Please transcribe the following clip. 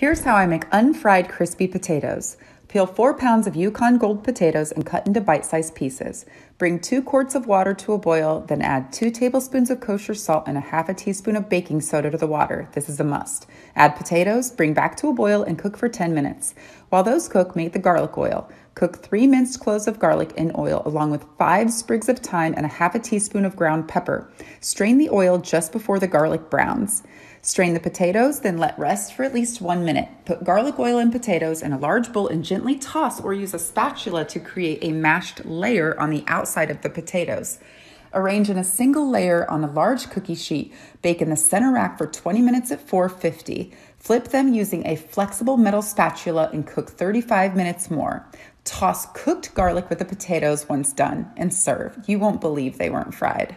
Here's how I make unfried crispy potatoes. Peel 4 pounds of Yukon Gold potatoes and cut into bite sized pieces. Bring 2 quarts of water to a boil, then add 2 tablespoons of kosher salt and a half a teaspoon of baking soda to the water. This is a must. Add potatoes, bring back to a boil, and cook for 10 minutes. While those cook, make the garlic oil. Cook three minced cloves of garlic in oil along with five sprigs of thyme and a half a teaspoon of ground pepper. Strain the oil just before the garlic browns. Strain the potatoes, then let rest for at least one minute. Put garlic oil and potatoes in a large bowl and gently toss or use a spatula to create a mashed layer on the outside of the potatoes. Arrange in a single layer on a large cookie sheet. Bake in the center rack for 20 minutes at 450. Flip them using a flexible metal spatula and cook 35 minutes more toss cooked garlic with the potatoes once done and serve. You won't believe they weren't fried.